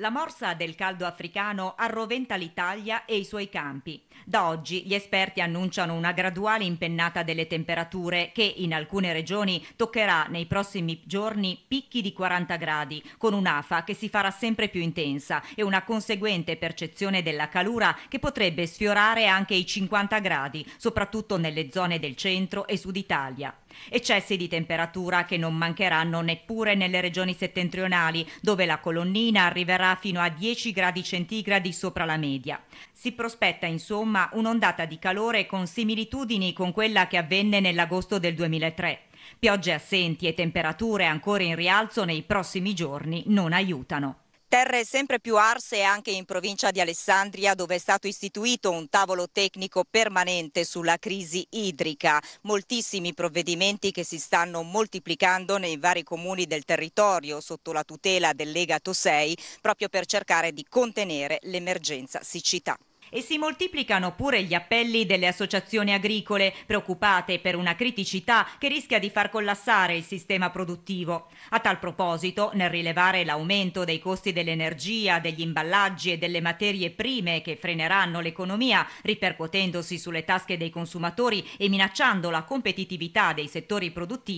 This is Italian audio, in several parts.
La morsa del caldo africano arroventa l'Italia e i suoi campi. Da oggi gli esperti annunciano una graduale impennata delle temperature che in alcune regioni toccherà nei prossimi giorni picchi di 40 gradi, con un'afa che si farà sempre più intensa e una conseguente percezione della calura che potrebbe sfiorare anche i 50 gradi, soprattutto nelle zone del centro e sud Italia. Eccessi di temperatura che non mancheranno neppure nelle regioni settentrionali, dove la colonnina arriverà fino a 10 gradi centigradi sopra la media. Si prospetta insomma un'ondata di calore con similitudini con quella che avvenne nell'agosto del 2003. Piogge assenti e temperature ancora in rialzo nei prossimi giorni non aiutano. Terre sempre più arse anche in provincia di Alessandria dove è stato istituito un tavolo tecnico permanente sulla crisi idrica. Moltissimi provvedimenti che si stanno moltiplicando nei vari comuni del territorio sotto la tutela del Legato 6 proprio per cercare di contenere l'emergenza siccità. E si moltiplicano pure gli appelli delle associazioni agricole, preoccupate per una criticità che rischia di far collassare il sistema produttivo. A tal proposito, nel rilevare l'aumento dei costi dell'energia, degli imballaggi e delle materie prime che freneranno l'economia, ripercuotendosi sulle tasche dei consumatori e minacciando la competitività dei settori produttivi,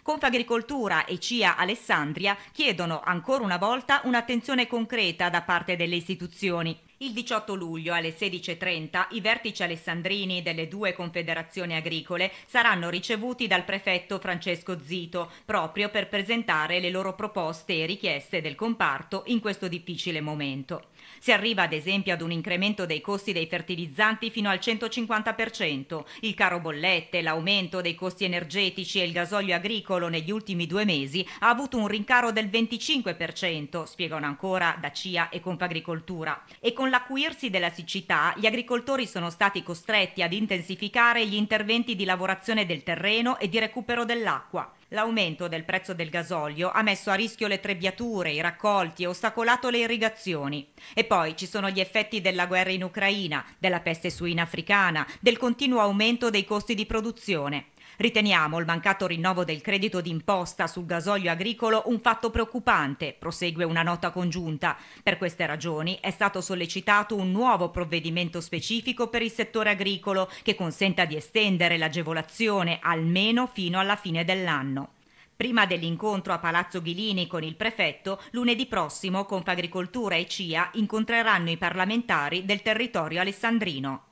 Confagricoltura e CIA Alessandria chiedono ancora una volta un'attenzione concreta da parte delle istituzioni. Il 18 luglio alle 16.30 i vertici alessandrini delle due confederazioni agricole saranno ricevuti dal prefetto Francesco Zito proprio per presentare le loro proposte e richieste del comparto in questo difficile momento. Si arriva ad esempio ad un incremento dei costi dei fertilizzanti fino al 150%, il caro bollette, l'aumento dei costi energetici e il gasolio agricolo negli ultimi due mesi ha avuto un rincaro del 25%, spiegano ancora da CIA e Confagricoltura, e con l'acuirsi della siccità, gli agricoltori sono stati costretti ad intensificare gli interventi di lavorazione del terreno e di recupero dell'acqua. L'aumento del prezzo del gasolio ha messo a rischio le trebbiature, i raccolti e ostacolato le irrigazioni. E poi ci sono gli effetti della guerra in Ucraina, della peste suina africana, del continuo aumento dei costi di produzione. Riteniamo il mancato rinnovo del credito d'imposta sul gasolio agricolo un fatto preoccupante, prosegue una nota congiunta. Per queste ragioni è stato sollecitato un nuovo provvedimento specifico per il settore agricolo che consenta di estendere l'agevolazione almeno fino alla fine dell'anno. Prima dell'incontro a Palazzo Ghilini con il prefetto, lunedì prossimo Confagricoltura e CIA incontreranno i parlamentari del territorio alessandrino.